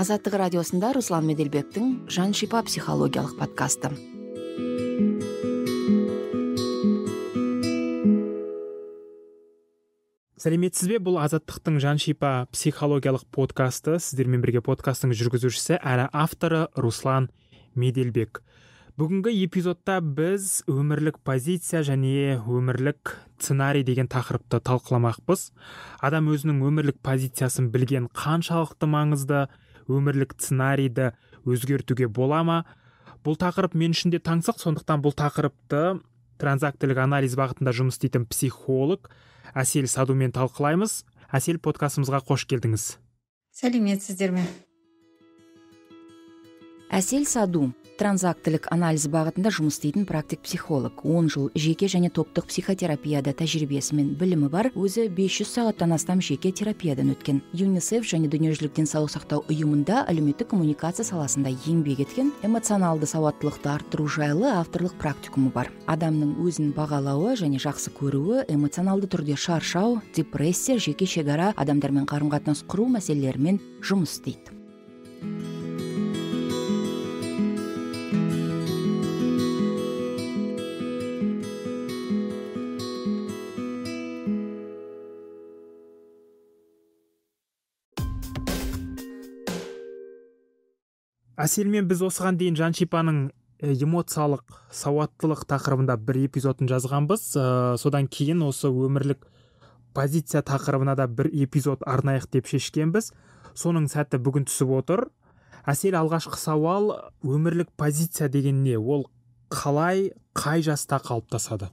азаттық радиосында руслан Меделбектің жан шипа психологиялық подкасты сәлеметсіз бе бұл азаттықтың жан шипа психологиялық подкасты сіздермен бірге подкасттың жүргізушісі әрі авторы руслан меделбек бүгінгі эпизодта біз өмірлік позиция және өмірлік сценарий деген тақырыпты талқыламақпыз адам өзінің өмірлік позициясын білген қаншалықты маңызды өмірлік сценарийді өзгертуге бола ма бұл тақырып мен үшін де таңсық сондықтан бұл тақырыпты транзактілік анализ бағытында жұмыс істейтін психолог әсел садумен талқылаймыз әсел подкастымызға қош келдіңіз сәлеметсіздер ме әсел саду транзактілік анализ бағытында жұмыс істейтін практик психолог он жыл жеке және топтық психотерапияда тәжірибесі мен білімі бар өзі 500 сағаттан астам жеке терапиядан өткен юнисеф және дүниежүзілік денсаулық сақтау ұйымында әлеуметтік коммуникация саласында еңбек еткен эмоционалды сауаттылықты арттыру жайлы авторлық практикумы бар адамның өзін бағалауы және жақсы көруі эмоционалды түрде шаршау депрессия жеке шекара адамдармен қарым қатынас құру мәселелерімен жұмыс істейді әселмен біз осыған дейін жаншипаның эмоциялық сауаттылық тақырыбында бір эпизодын жазғанбыз ә, содан кейін осы өмірлік позиция тақырыбына да бір эпизод арнайық деп шешкенбіз соның сәті бүгін түсіп отыр әсел алғашқы сауал өмірлік позиция деген не ол қалай қай жаста қалыптасады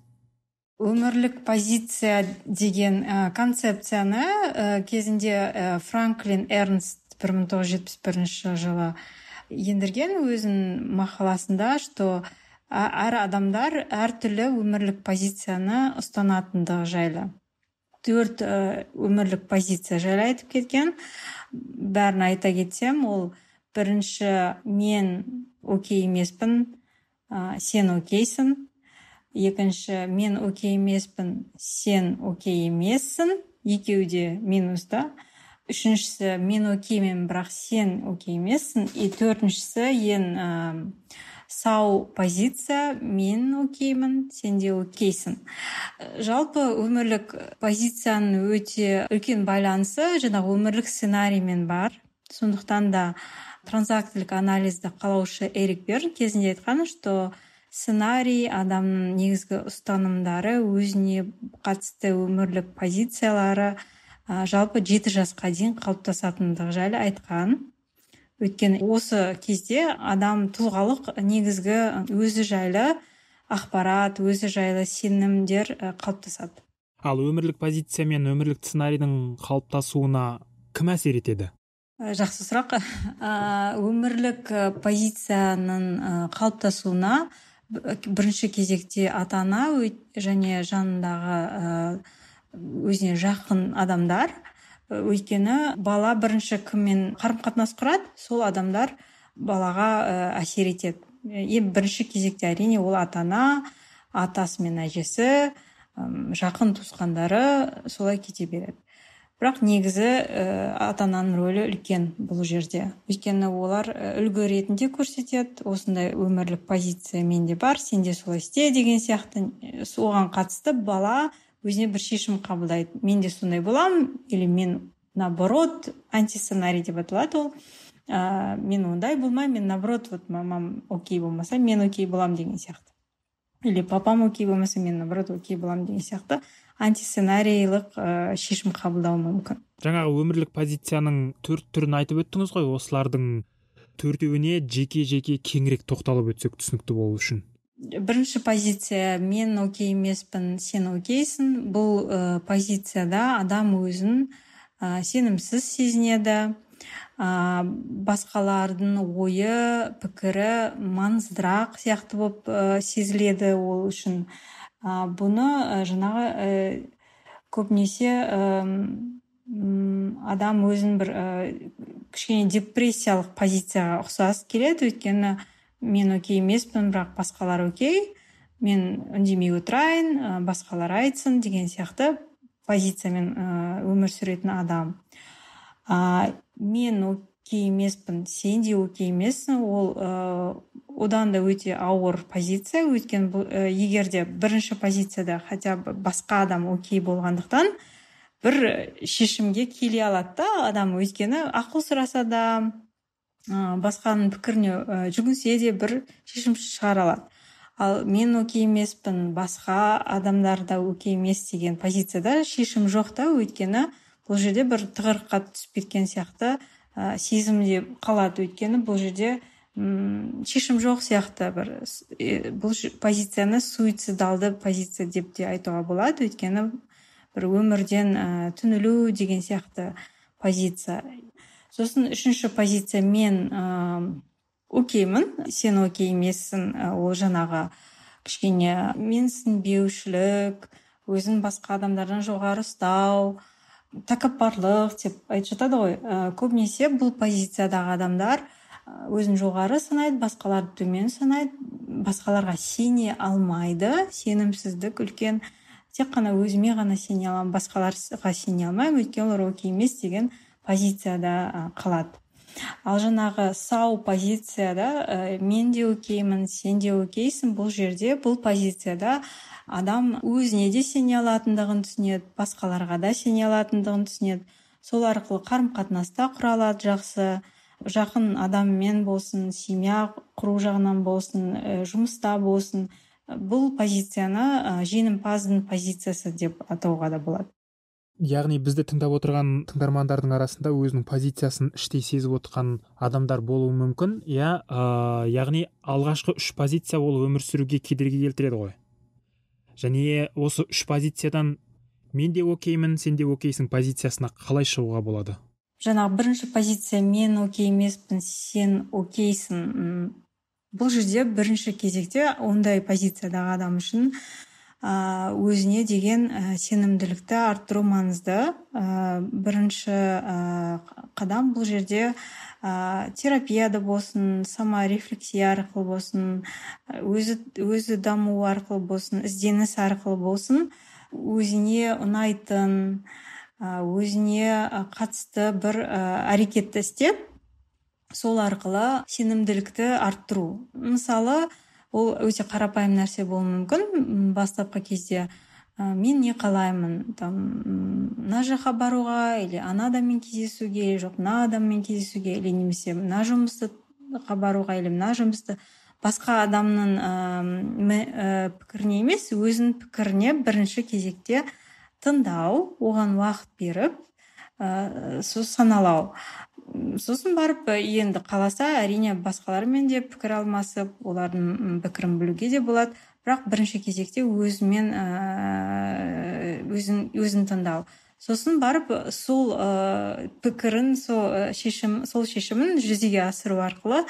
өмірлік позиция деген ә, концепцияны ә, кезінде франклин эрнст 1971 жылы ендірген өзінің мақаласында что әр адамдар әртүрлі өмірлік позицияны ұстанатындығы жайлы төрт э, өмірлік позиция жайлы айтып кеткен бәрін айта кетсем ол бірінші мен окей емеспін ә, сен окейсің екінші мен окей емеспін сен окей емессің екеуі де минуста үшіншісі мен океймін бірақ сен окей емессің и төртіншісі ең сау позиция мен океймін сен де окейсің жалпы өмірлік позицияның өте үлкен байланысы жаңағы өмірлік сценариймен бар сондықтан да транзактілік анализді қалаушы эрик берн кезінде айтқан что сценарий адамның негізгі ұстанымдары өзіне қатысты өмірлік позициялары жалпы жеті жасқа дейін қалыптасатындығы жайлы айтқан өткен осы кезде адам тұлғалық негізгі өзі жайлы ақпарат өзі жайлы сенімдер э, қалыптасады ал өмірлік позиция мен өмірлік сценарийдің қалыптасуына кім әсер етеді э, жақсы сұрақ өмірлік э, позицияның қалыптасуына бірінші кезекте ата ана және жанындағы өзіне жақын адамдар өйткені бала бірінші кіммен қарым қатынас құрады сол адамдар балаға әсер етеді ең бірінші кезекте әрине ол ата ана атасы мен әжесі жақын туысқандары солай кете береді бірақ негізі ә, ата ананың рөлі үлкен бұл жерде өйткені олар үлгі ретінде көрсетеді осындай өмірлік позиция менде бар сен солай істе деген сияқты соған қатысты бала өзіне бір шешім қабылдайды мен де сондай боламын или мен наоборот антисценарий деп аталады ол ә, мен ондай болмаймын мен наоборот вот мамам окей болмаса мен окей болам деген сияқты или папам окей болмаса мен наоборот окей боламын деген сияқты антисценарийлық ә, шешім қабылдауы мүмкін жаңағы өмірлік позицияның төрт түрін айтып өттіңіз ғой осылардың төртеуіне жеке жеке кеңірек тоқталып өтсек түсінікті болу үшін бірінші позиция мен окей емеспін сен окейсің бұл э, позицияда адам өзін э, сенімсіз сезінеді э, басқалардың ойы пікірі маңыздырақ сияқты болып сезіледі ол үшін бұны жаңағы ә, көбінесе адам өзін бір кішкене депрессиялық позицияға ұқсас келеді өйткені мен окей емеспін бірақ басқалар окей мен үндемей отырайын ә, басқалар айтсын деген сияқты позициямен өмір сүретін адам ә, мен окей емеспін сен де окей емессің ол ә, одан да өте ауыр позиция өйткені ә, егер де бірінші позицияда хотя бы басқа адам окей болғандықтан бір шешімге келе алады да адам өйткені ақыл сұраса да басқаның пікіріне жүгінсе де бір шешім шығара алады ал мен окей емеспін басқа адамдар да окей емес деген позицияда шешім жоқ та өйткені бұл жерде бір тығырыққа түсіп кеткен сияқты ә, сезім қалады өйткені бұл жерде шешім жоқ сияқты бір бұл позицияны суицидалды позиция деп те айтуға болады өйткені бір өмірден ә, түнілу деген сияқты позиция сосын үшінші позиция мен океймін сен окей емессің ол жаңағы кішкене менсінбеушілік өзін басқа адамдардан жоғары ұстау тәкаппарлық деп айтып жатады ғой ә, көбінесе бұл позициядағы адамдар өзін жоғары санайды басқаларды төмен санайды басқаларға сене алмайды сенімсіздік үлкен тек қана өзіме ғана сене аламын басқаларға сене алмаймын өйткені олар окей емес деген позицияда қалады ал жаңағы сау позицияда ә, мен де океймін сен де окейсің бұл жерде бұл позицияда адам өзіне де сене алатындығын түсінеді басқаларға да сене алатындығын түсінеді сол арқылы қарым қатынаста құра алады жақсы жақын адаммен болсын семья құру жағынан болсын э, жұмыста болсын бұл позицияны э, жеңімпаздың позициясы деп атауға да болады яғни бізді тыңдап отырған тыңдармандардың арасында өзінің позициясын іштей сезіп отырған адамдар болуы мүмкін иә ә, яғни алғашқы үш позиция ол өмір сүруге кедергі келтіреді ғой және осы үш позициядан мен де океймін сен де окейсің позициясына қалай шығуға болады жаңағы бірінші позиция мен окей емеспін сен окейсің бұл жерде бірінші кезекте ондай позициядағы адам үшін өзіне деген сенімділікті арттыру маңызды бірінші қадам бұл жерде ә, терапияда болсын саморефлексия арқылы болсын өзі өзі даму арқылы болсын ізденіс арқылы болсын өзіне ұнайтын өзіне қатысты бір әрекетті істеп сол арқылы сенімділікті арттыру мысалы ол өте қарапайым нәрсе болуы мүмкін бастапқы кезде ә, мен не қалаймын там мына жаққа баруға или ана адаммен кездесуге или жоқ мына адаммен кездесуге или немесе мына жұмысқа баруға или мына жұмысты басқа адамның ә, пікіріне емес өзінің пікіріне бірінші кезекте тыңдау оған уақыт беріп ә, сөз саналау сосын барып э, енді қаласа әрине басқалармен де пікір алмасып олардың пікірін білуге де болады бірақ бірінші кезекте өзімен э, өзін өзін тыңдау сосын барып э, сол ә, пікірін сол ә, шешім сол шешімін жүзеге асыру арқылы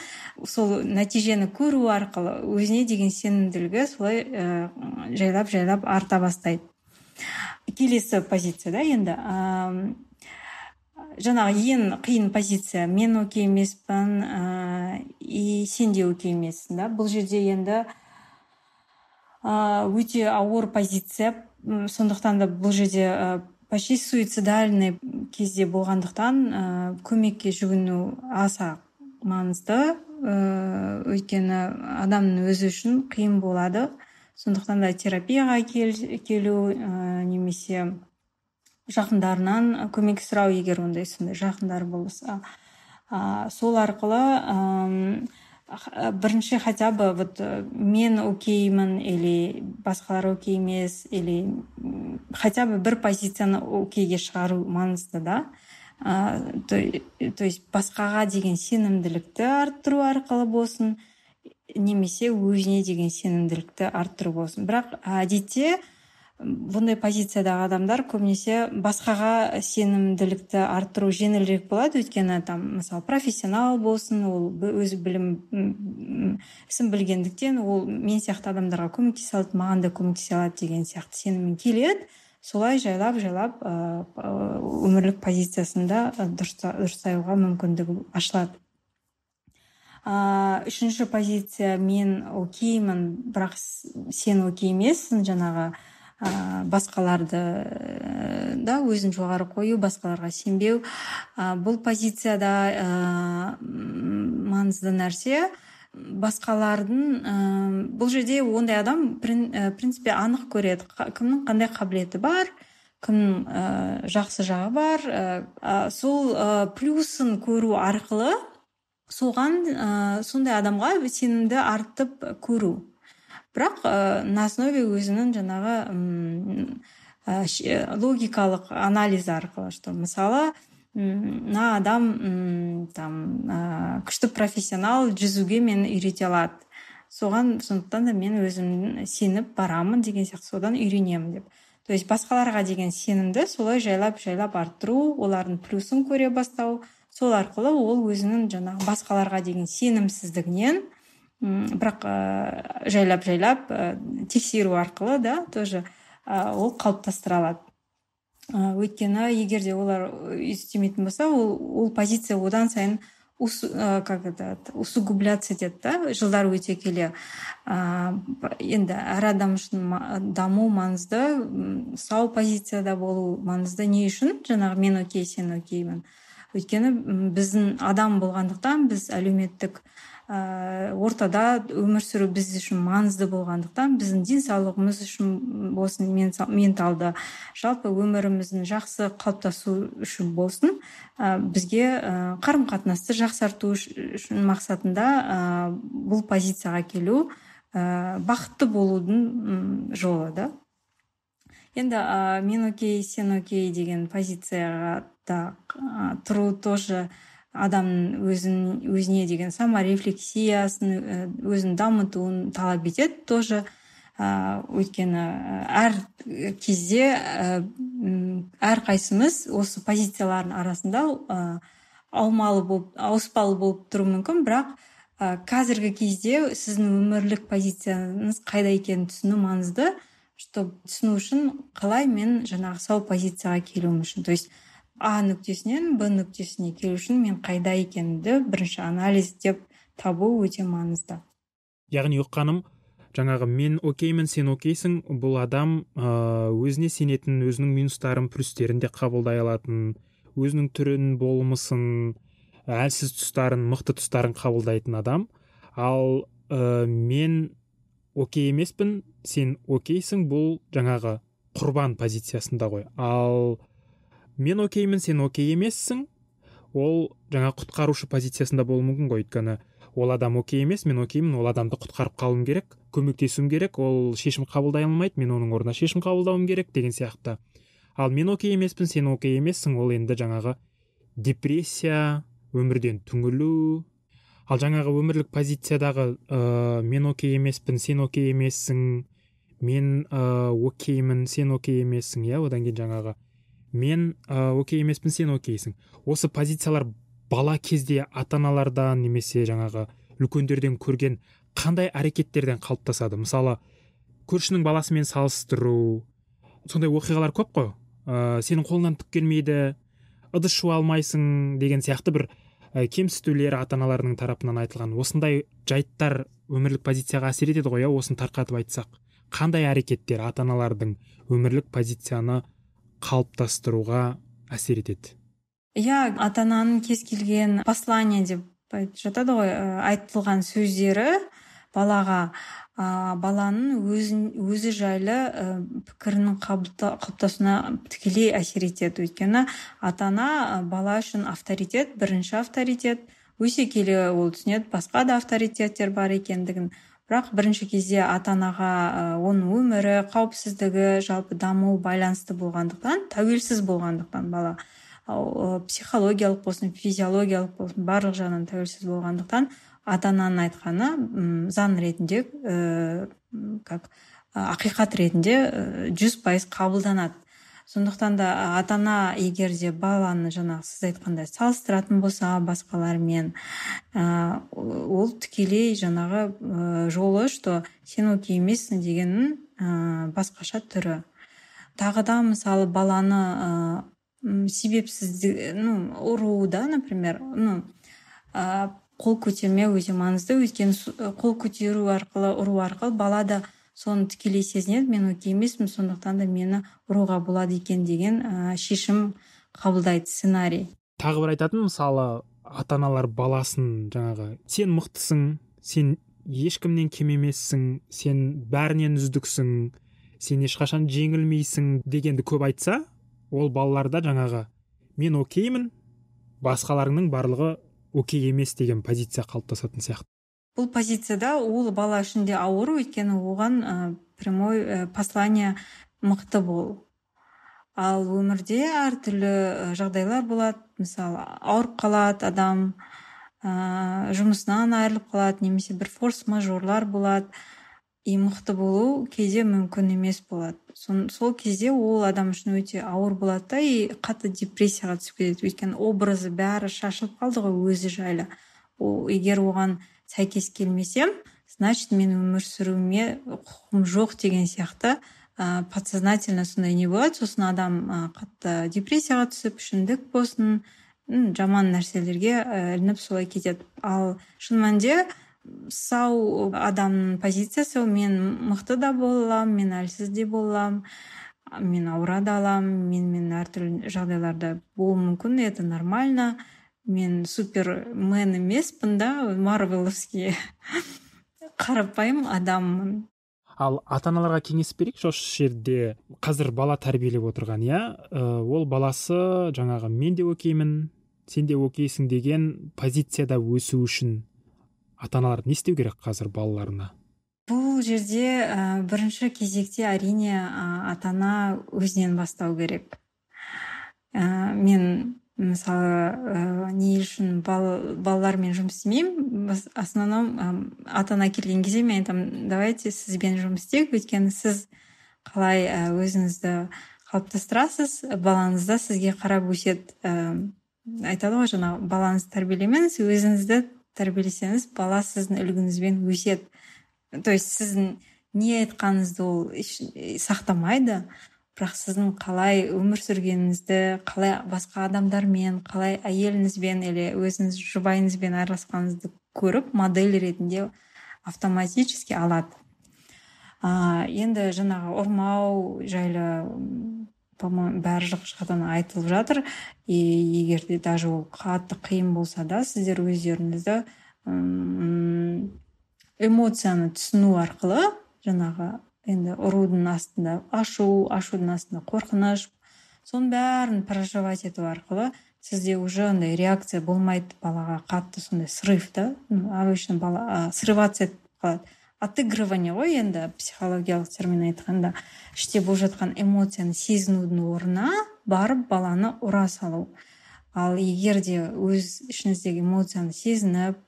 сол нәтижені көру арқылы өзіне деген сенімділігі солай ә, жайлап жайлап арта бастайды келесі позицияда енді жаңағы ең қиын позиция мен окей емеспін ә, и сен де окей емессің да бұл жерде енді ә, өте ауыр позиция сондықтан да бұл жерде ә, почти суицидальный кезде болғандықтан ә, көмекке жүгіну аса маңызды ә, өйткені адамның өзі үшін қиын болады сондықтан да терапияға келу ә, немесе жақындарынан көмек сұрау егер ондай сондай жақындары болса ә, сол арқылы ә, бірінші хотя бы вот мен океймін или басқалар окей емес или хотя бы бір позицияны окейге шығару маңызды да то есть басқаға деген сенімділікті арттыру арқылы болсын немесе өзіне деген сенімділікті арттыру болсын бірақ әдетте бұндай позициядағы адамдар көбінесе басқаға сенімділікті арттыру жеңілірек болады өйткені там мысалы профессионал болсын ол өз білім ісін білгендіктен ол мен сияқты адамдарға көмектесе алады маған да көмектесе алады деген сияқты сеніммен келеді солай жайлап жайлап өмірлік позициясында дұрыстауға мүмкіндігі ашылады ыыы үшінші позиция мен океймін бірақ сен окей емессің жаңағы ә, басқаларды ә, да өзін жоғары қою басқаларға сенбеу ә, бұл позицияда ә, маңызды нәрсе басқалардың ә, бұл жерде ондай адам прин, ә, принципе анық көреді кімнің қандай қабілеті бар кім ә, жақсы жағы бар ә, сол ә, плюсын көру арқылы соған ә, сондай адамға сенімді артып көру бірақ ә, на основе өзінің жаңағы ә, логикалық анализ арқылы что мысалы мына адам там ә, күшті профессионал жүзуге мен үйрете алады соған сондықтан да мен өзім сеніп барамын деген сияқты содан үйренемін деп то есть басқаларға деген сенімді солай жайлап жайлап арттыру олардың плюсын көре бастау сол арқылы ол өзінің жаңағы басқаларға деген сенімсіздігінен бірақ ә, э, жайлап жайлап ә, э, тексеру арқылы да тоже ә, ол қалыптастыра алады ә, өйткені егер де олар істемейтін болса ол, ол позиция одан сайын как это усугубляться етеді да жылдар өте келе ә, енді әр адам үшін даму маңызды сау позицияда болу маңызды не үшін жаңағы мен окей сен океймін өйткені біздің адам болғандықтан біз әлеуметтік Э, ортада өмір сүру біз үшін маңызды болғандықтан біздің денсаулығымыз үшін болсын менталды жалпы өміріміздің жақсы қалыптасу үшін болсын э, бізге э, қарым қатынасты жақсарту үшін мақсатында бұл позицияға келу бақытты болудың жолы да енді мен окей сен окей деген позицияға да тұру тоже адамның өзін өзіне деген саморефлексиясын э, өзін дамытуын талап етеді тоже ә, өйткені э, әр кезде э, әр қайсымыз осы позициялардың арасында ә, аумалы болып ауыспалы болып тұруы мүмкін бірақ ә, қазіргі кезде сіздің өмірлік позицияңыз қайда екенін түсіну маңызды чтобы түсіну үшін қалай мен жаңағы сау позицияға келуім үшін то есть а нүктесінен б нүктесіне келу үшін мен қайда екенімді бірінші деп табу өте маңызды яғни ұққаным жаңағы мен океймін сен окейсің бұл адам өзіне сенетін өзінің минустарын плюстерін де қабылдай алатын өзінің түрін болмысын әлсіз тұстарын мықты тұстарын қабылдайтын адам ал ә, мен окей емеспін сен окейсің бұл жаңағы құрбан позициясында ғой ал мен океймін сен окей емессің ол жаңа құтқарушы позициясында болуы мүмкін ғой өйткені ол адам окей емес мен океймін ол адамды құтқарып қалуым керек көмектесуім керек ол шешім қабылдай алмайды мен оның орнына шешім қабылдауым керек деген сияқты ал мен окей емеспін сен окей емессің ол енді жаңағы депрессия өмірден түңілу ал жаңағы өмірлік позициядағы ә, мен окей емеспін сен окей емессің мен ә, океймін сен окей емессің иә одан кейін жаңағы мен ә, окей емеспін сен окейсің осы позициялар бала кезде ата аналардан немесе жаңағы үлкендерден көрген қандай әрекеттерден қалыптасады мысалы көршінің баласымен салыстыру сондай оқиғалар көп қой ә, сенің қолыңнан түк келмейді ыдыс жуа алмайсың деген сияқты бір ә, кемсітулер ата аналарының тарапынан айтылған осындай жайттар өмірлік позицияға әсер етеді ғой иә осыны тарқатып айтсақ қандай әрекеттер ата аналардың өмірлік позицияны қалыптастыруға әсер етеді иә ата ананың кез келген послание деп жатады ғой айтылған сөздері балаға ә, баланың өзі жайлы ә, пікірінің қалыптасуына тікелей әсер етеді өйткені ата ана бала үшін авторитет бірінші авторитет өсе келе ол түсінеді басқа да авторитеттер бар екендігін бірақ бірінші кезде ата анаға оның өмірі қауіпсіздігі жалпы дамуы байланысты болғандықтан тәуелсіз болғандықтан бала психологиялық болсын физиологиялық болсын барлық жағынан тәуелсіз болғандықтан ата ананың айтқаны заң ретінде ә, как ақиқат ретінде жүз пайыз қабылданады сондықтан да ата ана егер де баланы жаңағы сіз айтқандай салыстыратын болса басқалармен ә, ол тікелей жаңағы ә, жолы что сен окей емессің дегеннің ә, басқаша түрі тағы да мысалы баланы ә, себепсіз ну ұру да например ну ә, қол көтерме өте маңызды өйткені қол көтеру арқылы ұру арқылы бала да соны тікелей сезінеді мен окей емеспін сондықтан да мені ұруға болады екен деген ә, шешім қабылдайды сценарий тағы бір айтатын мысалы ата аналар баласын жаңағы сен мықтысың сен ешкімнен кем емессің сен бәрінен үздіксің сен ешқашан жеңілмейсің дегенді көп айтса ол балаларда жаңағы мен океймін басқаларыңның барлығы окей емес деген позиция қалыптасатын сияқты бұл позицияда ол бала үшін де ауыр өйткені оған ә, прямой ә, послание мықты бол ал өмірде әртүрлі жағдайлар болады мысалы ауырып қалады адам ә, жұмысынан айырылып қалады немесе бір форс мажорлар болады и мықты болу кейде мүмкін емес болады сол кезде ол адам үшін өте ауыр болады да и қатты депрессияға түсіп кетеді өйткені образы бәрі шашылып қалды ғой өзі жайлы О, егер оған сәйкес келмесем значит мен өмір сүруіме құқығым жоқ деген сияқты ә, подсознательно сондай не болады сосын адам ә, қатты депрессияға түсіп ішімдік болсын ә, жаман нәрселерге ілініп солай кетеді ал шын мәнінде сау адамның позициясы мен мықты да боламын мен әлсіз де аламын мен ауыра да аламын менімен мен әртүрлі жағдайларда болуы мүмкін это нормально мен супермен емеспін да марвеловский қарапайым адаммын ал ата аналарға кеңес берейікші осы жерде қазір бала тәрбиелеп отырған иә э, ол баласы жаңағы мен де океймін сен де окейсің деген позицияда өсу үшін ата аналар не істеу керек қазір балаларына бұл жерде ә, бірінші кезекте әрине ә, э, ата өзінен бастау керек ә, мен мысалы ә, не үшін бал, балалармен жұмыс істемеймін в основном ата ана келген кезде мен айтамын давайте сізбен жұмыс істейік өйткені сіз қалай э, өзіңізді қалыптастырасыз балаңыз да сізге қарап өседі ә, айтады ғой жаңағы балаңызды тәрбиелемеңіз өзіңізді тәрбиелесеңіз бала сіздің үлгіңізбен өседі то есть сіздің не айтқаныңызды ол сақтамайды бірақ сіздің қалай өмір сүргеніңізді қалай басқа адамдармен қалай әйеліңізбен или өзіңіз жұбайыңызбен араласқаныңызды көріп модель ретінде автоматически алады ә, енді жаңағы ұрмау жайлы по моему бәрі жақтан айтылып жатыр и егер де даже ол қатты қиын болса да сіздер өздеріңізді эмоцияны түсіну арқылы жаңағы енді ұрудың астында ашу ашудың астында қорқыныш соның бәрін проживать ету арқылы сізде уже андай реакция болмайды балаға қатты сондай срыв да обычно бала ә, срываться етіп қалады отыгрывание ғой енді психологиялық термин айтқанда іште болып жатқан эмоцияны сезінудің орнына барып баланы ұра салу ал егер де өз ішіңіздегі эмоцияны сезініп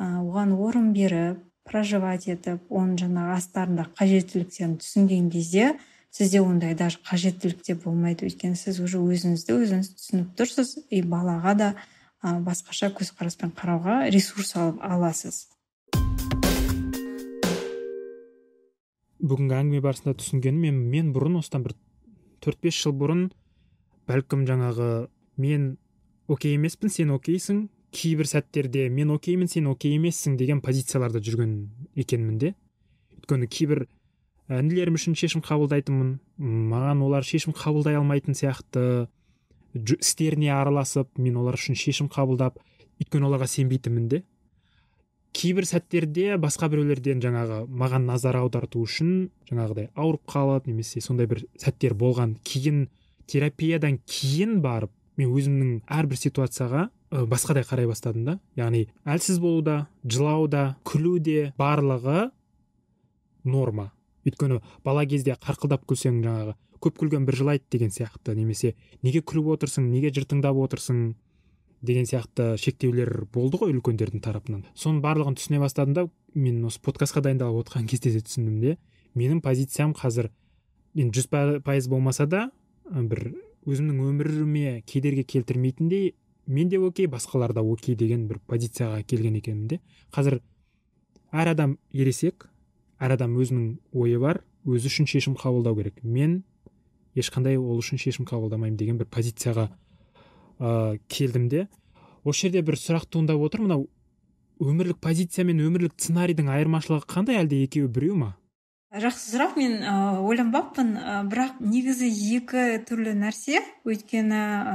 оған орын беріп проживать етіп оның жаңағы астарында қажеттіліктерін түсінген кезде сізде ондай даже қажеттілік те болмайды өйткені сіз уже өзіңізді өзіңіз түсініп тұрсыз и балаға да ә, басқаша көзқараспен қарауға ресурс алып аласыз бүгінгі әңгіме барысында түсінгенім мен, мен бұрын осыдан бір төрт бес жыл бұрын бәлкім жаңағы мен окей емеспін сен окейсің кейбір сәттерде мен океймін сен окей емессің деген позицияларда жүрген екенмін де өйткені кейбір э, інілерім үшін шешім қабылдайтынмын маған олар шешім қабылдай алмайтын сияқты істеріне араласып мен олар үшін шешім қабылдап өйткені оларға сенбейтінмін де кейбір сәттерде басқа біреулерден жаңағы маған назар аударту үшін жаңағыдай ауырып қалып немесе сондай бір сәттер болған кейін терапиядан кейін барып мен өзімнің әрбір ситуацияға басқадай қарай бастадым да яғни әлсіз болу да жылау да күлу де барлығы норма өйткені бала кезде қарқылдап күлсең жаңағы көп күлген бір жылайды деген сияқты немесе неге күліп отырсың неге жыртыңдап отырсың деген сияқты шектеулер болды ғой үлкендердің тарапынан соның барлығын түсіне бастадым да мен осы подкастқа дайындалып отырған кезде де түсіндім де менің позициям қазір енді жүз пайыз болмаса да бір өзімнің өміріме кедергі келтірмейтіндей мен де окей басқалар да окей деген бір позицияға келген екенмін де қазір әр адам ересек әр адам өзінің ойы бар өзі үшін шешім қабылдау керек мен ешқандай ол үшін шешім қабылдамаймын деген бір позицияға ә, келдім де осы жерде бір сұрақ туындап отыр мынау өмірлік позиция мен өмірлік сценарийдің айырмашылығы қандай әлде екеуі біреу ма жақсы сұрақ мен ыыы ойланбаппын бірақ негізі екі түрлі нәрсе өйткені ә,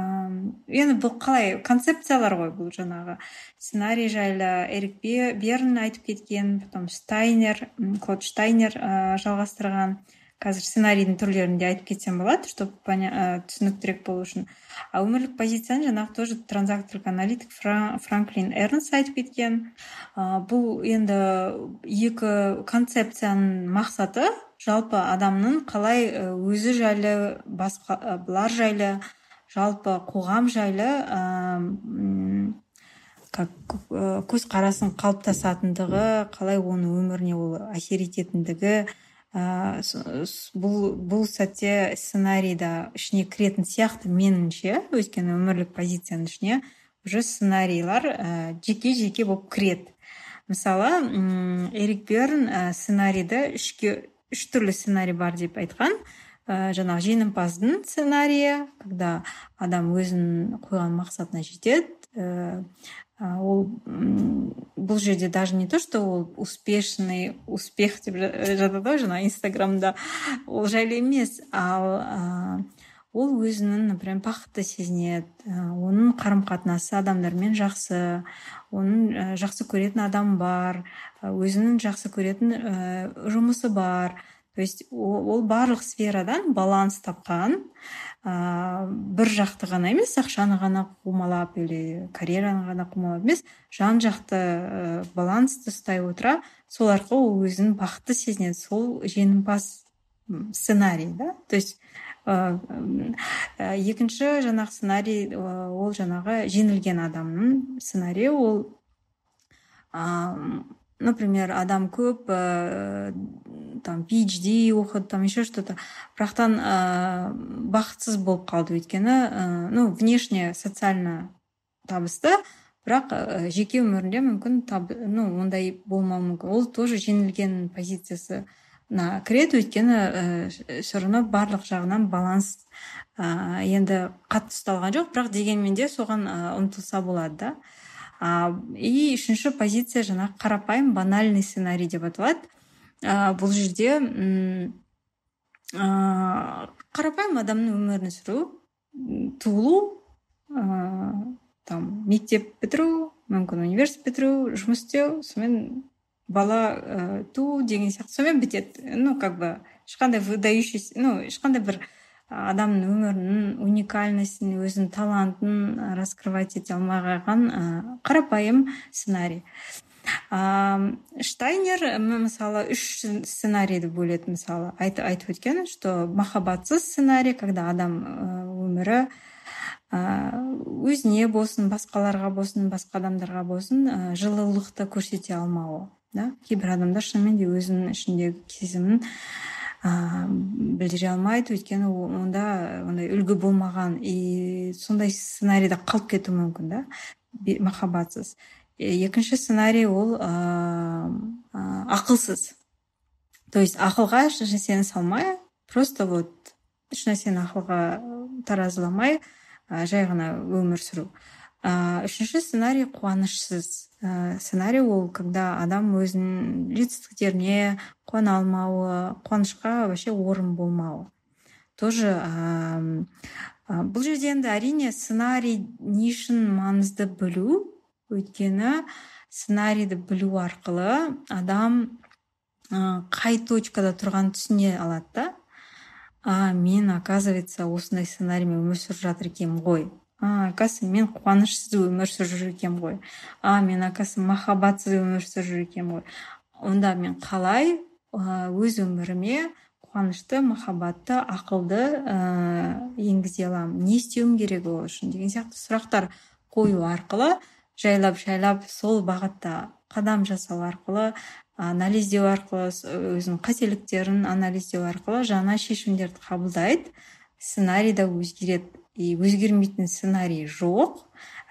енді бұл қалай концепциялар ғой бұл жаңағы сценарий жайлы эрик берн айтып кеткен потом штайнер клод штайнер ә, жалғастырған қазір сценарийдің түрлерін де айтып кетсем болады чтобы ә, э, түсініктірек болу үшін А өмірлік позицияны жаңағы тоже транзакторлік аналитик франклин эрнс айтып кеткен ә, бұл енді екі концепцияның мақсаты жалпы адамның қалай э, өзі жайлы э, бұлар жайлы жалпы қоғам жайлы ә, как көзқарасын қалыптасатындығы қалай оның өміріне ол әсер ететіндігі бұл бұл сәтте сценарий да ішіне кіретін сияқты меніңше өйткені өмірлік позицияның ішіне уже сценарийлар ә, э, жеке жеке болып кіреді мысалы эрик берн ә, сценарийді үшке үш түрлі сценарий бар деп айтқан ә, жаңағы жеңімпаздың сценарийі когда адам өзінің қойған мақсатына жетеді Э, ол бұл жерде даже не то что ол успешный успех деп жатады ғой жаңағы инстаграмда ол жайлы емес ал ол өзінің например бақытты сезінеді оның қарым қатынасы адамдармен жақсы оның жақсы көретін адам бар өзінің жақсы көретін э, жұмысы бар то есть ол барлық сферадан баланс тапқан ә, бір жақты ғана емес ақшаны ғана қумалап или карьераны ғана қумалап емес жан жақты э, балансты ұстай отыра сол арқылы ол өзін бақытты сезінеді сол жеңімпаз сценарий да то есть э, э, екінші жаңағы сценарий ол жаңағы жеңілген адамның сценарийі ол например адам көп ә, э, там phd оқыды там еще что то бірақтан ә, бақытсыз болып қалды өйткені ә, ну внешне социально табысты бірақ ә, жеке өмірінде мүмкін таб, ну ондай болмауы мүмкін ол тоже жеңілген позициясына кіреді өйткені ә, равно барлық жағынан баланс ә, енді қатты ұсталған жоқ бірақ дегенмен де соған ұмтылса болады да а, и үшінші позиция жаңа қарапайым банальный сценарий деп аталады бұл жерде қарапайым адамның өмірін сүру туылу ә, там мектеп бітіру мүмкін университет бітіру жұмыс істеу сонымен бала ә, туу деген сияқты сонымен бітеді ну как бы ешқандай выдающийся ну ешқандай бір адамның өмірінің уникальностін өзінің талантын раскрывать ете алмай қалған қарапайым сценарий штайнер мысалы үш сценарийді бөледі мысалы айтып өткен что махаббатсыз сценарий когда адам өмірі өзіне болсын басқаларға болсын басқа адамдарға болсын жылылықты көрсете алмауы да кейбір адамдар шынымен де өзінің ішіндегі сезімін білдіре алмайды өйткені онда ондай үлгі болмаған и сондай сценарийде қалып кету мүмкін да махаббатсыз екінші сценарий ол ә, ақылсыз то есть ақылға ешнәрсені салмай просто вот ешнәрсені ақылға таразыламай жай ғана өмір сүру үшінші сценарий қуанышсыз ә, сценарий ол когда адам өзінің жетістіктеріне қуана алмауы қуанышқа вообще орын болмауы тоже бұл жерде енді әрине сценарий не үшін маңызды білу өйткені сценарийді білу арқылы адам қай точкада тұрғанын түсіне алады да а мен оказывается осындай сценариймен өмір сүріп жатыр екенмін ғой а оказывается мен қуанышсыз өмір сүріп жүр екенмін ғой а мен оказывается махаббатсыз өмір сүріп жүр екенмін ғой онда мен қалай өз өміріме қуанышты махаббатты ақылды ә, енгізе аламын не істеуім керек ол үшін деген сияқты сұрақтар қою арқылы жайлап жайлап сол бағытта қадам жасау арқылы анализдеу арқылы өзінің қателіктерін анализдеу арқылы жаңа шешімдерді қабылдайды сценарий да өзгереді и өзгермейтін сценарий жоқ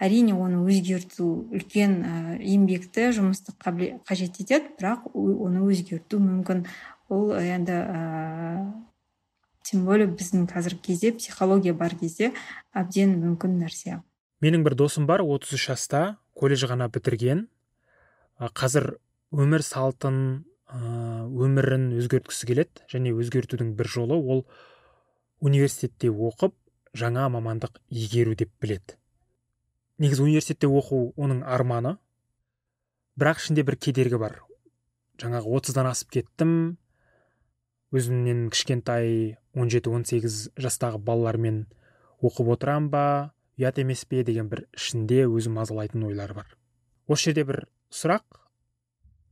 әрине оны өзгерту үлкен еңбекті жұмысты қажет етеді бірақ оны өзгерту мүмкін ол э, енді ә, тем более біздің қазіргі кезде психология бар кезде әбден мүмкін нәрсе менің бір досым бар 33 жаста колледж ғана бітірген қазір өмір салтын өмірін өзгерткісі келеді және өзгертудің бір жолы ол университетте оқып жаңа мамандық игеру деп біледі негізі университетте оқу оның арманы бірақ ішінде бір кедергі бар жаңағы отыздан асып кеттім өзімнен кішкентай 17-18 жастағы балалармен оқып отырам ба ұят емес пе деген бір ішінде өзім мазалайтын ойлар бар осы жерде бір сұрақ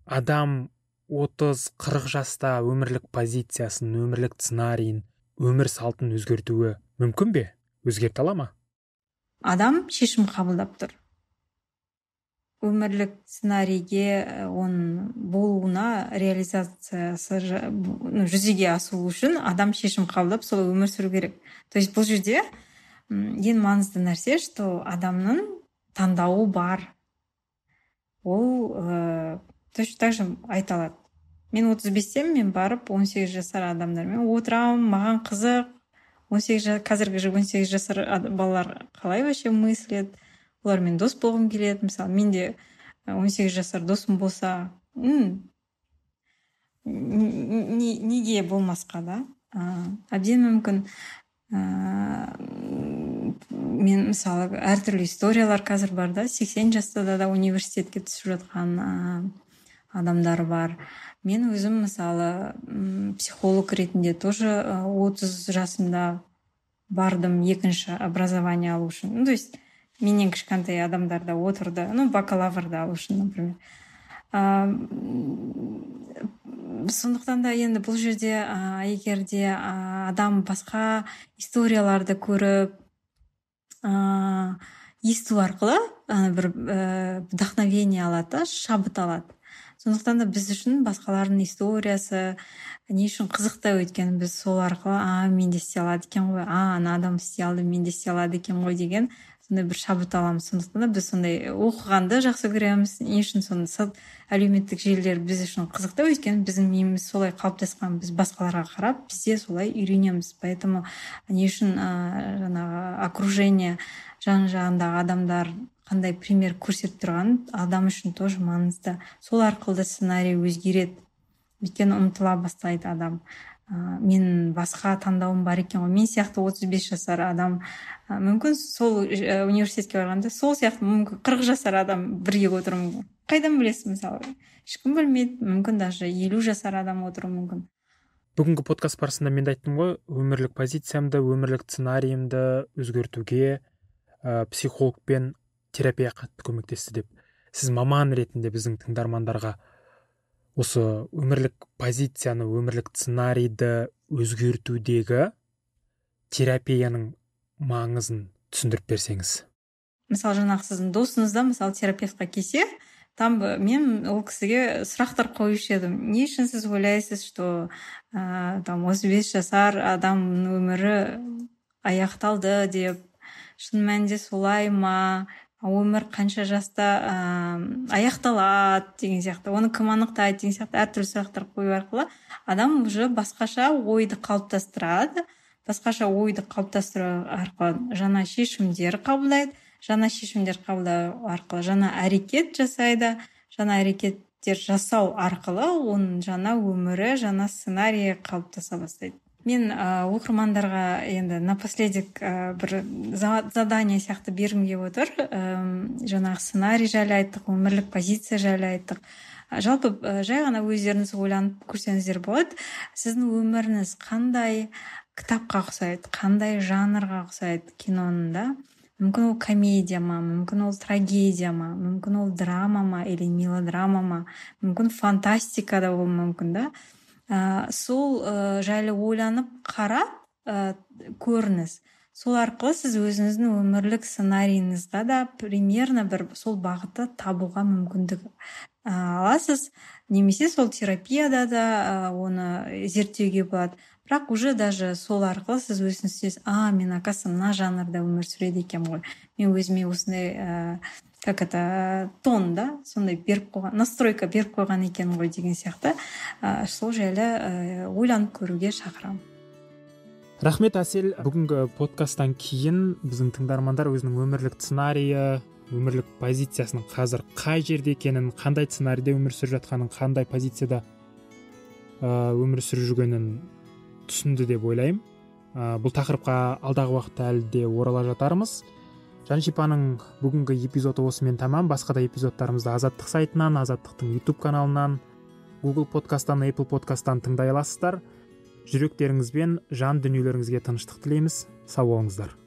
адам 30-40 жаста өмірлік позициясын өмірлік сценарийін өмір салтын өзгертуі мүмкін бе өзгерте ала ма адам шешім қабылдап тұр өмірлік сценарийге э, оның болуына реализациясы жүзеге асу үшін адам шешім қабылдап сол өмір сүру керек то есть бұл жерде ең маңызды нәрсе что адамның таңдауы бар ол ә, точно так айта алады мен 35 бестемін мен барып 18 жасар адамдармен отырамын маған қызық он сегіз қазіргі он сегіз жасар балалар қалай вообще мыслят олармен дос болғым келеді мысалы менде он сегіз жасар досым болса неге болмасқа да ыыы әбден мүмкін ә, мен мысалы әртүрлі историялар қазір бар да сексен жаста да, университетке түсіп жатқан ә, адамдар бар мен өзім мысалы психолог ретінде тоже отыз жасымда бардым екінші образование алу үшін ну то есть менен кішкентай адамдар да отырды ну бакалаврды алу үшін например ыыы сондықтан да енді бұл жерде ыыы егер де адам басқа историяларды көріп ыыы есту арқылы бір ііі э, вдохновение алады да шабыт алады сондықтан да біз үшін басқалардың историясы не үшін қызықты өйткені біз сол арқылы а мен де істей алады екен ғой а ана адам істей алды мен де істей алады екен ғой деген сондай бір шабыт аламыз сондықтан да біз сондай оқығанды жақсы көреміз не үшін соны әлеуметтік желілер біз үшін қызықты өйткені біздің миымыз солай қалыптасқан біз басқаларға қарап біз солай үйренеміз поэтому не үшін ә, жаңағы окружение жан жағындағы адамдар қандай пример көрсетіп тұрған адам үшін тоже маңызды сол арқылы сценарий өзгереді өйткені ұмтыла бастайды адам ә, мен басқа таңдауым бар екен ғой мен сияқты 35 жасар адам ә, мүмкін сол ә, университетке барғанда сол сияқты мүмкін қырық жасар адам бірге мүмкін қайдан білесің мысалы ешкім білмейді мүмкін даже елу жасар адам отыруы мүмкін бүгінгі подкаст барысында мен де айттым ғой өмірлік позициямды өмірлік сценарийімді өзгертуге ә, психологпен терапия қатты көмектесті деп сіз маман ретінде біздің тыңдармандарға осы өмірлік позицияны өмірлік сценарийді өзгертудегі терапияның маңызын түсіндіріп берсеңіз мысалы жаңағы сіздің досыңыз да мысалы терапевтқа келсе там мен ол кісіге сұрақтар қоюшы едім не үшін сіз ойлайсыз что ә, там отыз бес жасар адамның өмірі аяқталды деп шын мәнінде солай ма өмір қанша жаста аяқталады деген сияқты оны кім анықтайды деген сияқты әртүрлі сұрақтар қою арқылы адам уже басқаша ойды қалыптастырады басқаша ойды қалыптастыру арқылы жаңа шешімдер қабылдайды жаңа шешімдер қабылдау арқылы жаңа әрекет жасайды жаңа әрекеттер жасау арқылы оның жаңа өмірі жаңа сценарийі қалыптаса бастайды мен ә, оқырмандарға енді напоследок ә, бір задание сияқты бергім келіп отыр ә, жаңағы сценарий жайлы айттық өмірлік позиция жайлы айттық жалпы жай ғана өздеріңіз ойланып көрсеңіздер болады сіздің өміріңіз қандай кітапқа ұқсайды қандай жанрға ұқсайды киноның да мүмкін ол комедия ма мүмкін ол трагедия ма мүмкін ол драма ма или мелодрама ма мүмкін фантастика да болуы мүмкін да ә, сол ә, жайлы ойланып қарап ә, көріңіз сол арқылы сіз өзіңіздің өмірлік сценарийіңізға да примерно бір сол бағытты табуға мүмкіндік ә, аласыз немесе сол терапияда да ә, оны зерттеуге болады бірақ уже даже сол арқылы сіз өзіңіз түсінесіз а мен оказывается мына жанрда өмір сүреді екенмін ғой мен өзіме осындай ә, как это тон да сондай беріп қойған настройка беріп қойған екен ғой деген сияқты ә, сол жайлы э, ойланып көруге шақырамын рахмет әсел бүгінгі подкасттан кейін біздің тыңдармандар өзінің өмірлік сценарийі өмірлік позициясының қазір қай жерде екенін қандай сценарийде өмір сүріп жатқанын қандай позицияда э, өмір сүріп жүргенін түсінді деп ойлаймын э, бұл тақырыпқа алдағы уақытта әлі де орала жатармыз жаншипаның бүгінгі эпизоды осымен тәмам, басқа да эпизодтарымызды азаттық сайтынан азаттықтың Ютуб каналынан google подкасттан apple подкасттан тыңдай аласыздар жүректеріңіз жан дүниелеріңізге тыныштық тілейміз сау болыңыздар